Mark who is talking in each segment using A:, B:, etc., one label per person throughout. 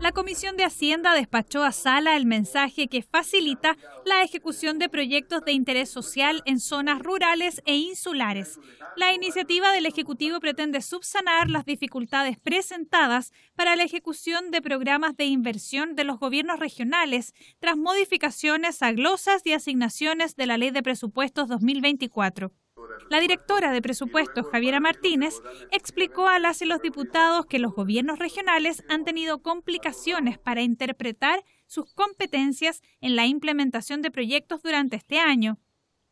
A: La Comisión de Hacienda despachó a Sala el mensaje que facilita la ejecución de proyectos de interés social en zonas rurales e insulares. La iniciativa del Ejecutivo pretende subsanar las dificultades presentadas para la ejecución de programas de inversión de los gobiernos regionales tras modificaciones a glosas y asignaciones de la Ley de Presupuestos 2024. La directora de presupuestos, Javiera Martínez, explicó a las y los diputados que los gobiernos regionales han tenido complicaciones para interpretar sus competencias en la implementación de proyectos durante este año,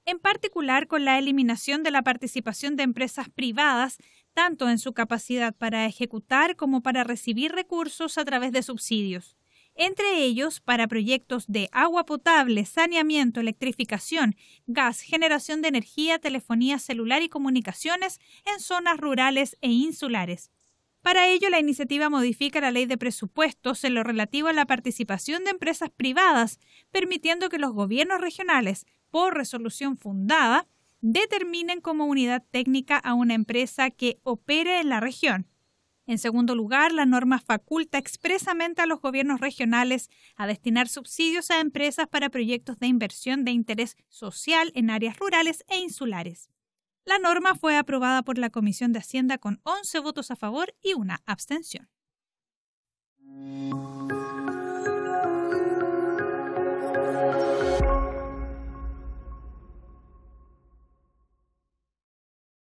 A: en particular con la eliminación de la participación de empresas privadas, tanto en su capacidad para ejecutar como para recibir recursos a través de subsidios entre ellos para proyectos de agua potable, saneamiento, electrificación, gas, generación de energía, telefonía celular y comunicaciones en zonas rurales e insulares. Para ello, la iniciativa modifica la ley de presupuestos en lo relativo a la participación de empresas privadas, permitiendo que los gobiernos regionales, por resolución fundada, determinen como unidad técnica a una empresa que opere en la región. En segundo lugar, la norma faculta expresamente a los gobiernos regionales a destinar subsidios a empresas para proyectos de inversión de interés social en áreas rurales e insulares. La norma fue aprobada por la Comisión de Hacienda con 11 votos a favor y una abstención.